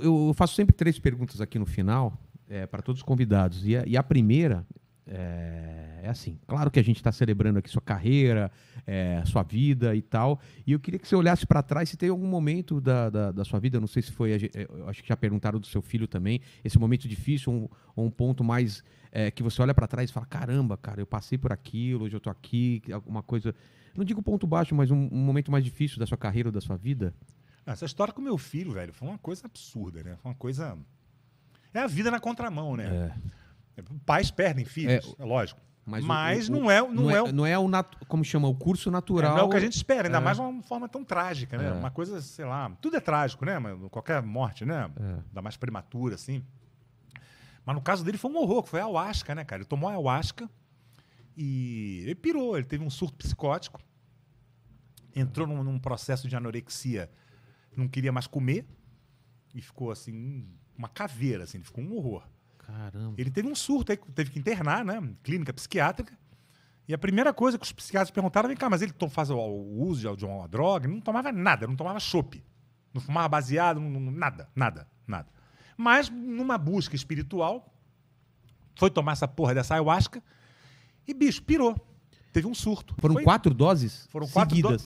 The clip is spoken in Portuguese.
eu faço sempre três perguntas aqui no final é, para todos os convidados. E a, e a primeira é, é, assim: claro que a gente está celebrando aqui sua carreira, é, sua vida e tal. E eu queria que você olhasse para trás se tem algum momento da, da, da, sua vida, não sei se foi, acho que já perguntaram do seu filho também, esse momento difícil ou um, um ponto mais é, que você olha para trás e fala: caramba, cara, eu passei por aquilo, hoje eu estou aqui, alguma coisa. Não digo ponto baixo, mas um, um momento mais difícil da sua carreira ou da sua vida. Ah, essa história com meu filho, velho, foi uma coisa absurda, né? Foi uma coisa. É a vida na contramão, né? É. Pais perdem filhos, é, é lógico. Mas, mas o, o, não é não, não é, é, não é o como chama o curso natural. É, não é o que a gente espera, ainda é. mais uma forma tão trágica, né? É. Uma coisa, sei lá, tudo é trágico, né? Mas qualquer morte, né? É. mais prematura assim. Mas no caso dele foi um horror, foi a ayahuasca, né, cara? Ele tomou a ayahuasca e ele pirou, ele teve um surto psicótico, entrou num, num processo de anorexia não queria mais comer e ficou assim, uma caveira, assim, ele ficou um horror. Caramba. Ele teve um surto, teve que internar, né? Clínica psiquiátrica. E a primeira coisa que os psiquiatras perguntaram, vem cá, mas ele faz o uso de uma droga? Ele não tomava nada, não tomava chope. Não fumava baseado, não, nada, nada, nada. Mas, numa busca espiritual, foi tomar essa porra dessa ayahuasca e, bicho, pirou. Teve um surto. Foram foi, quatro doses foram quatro seguidas?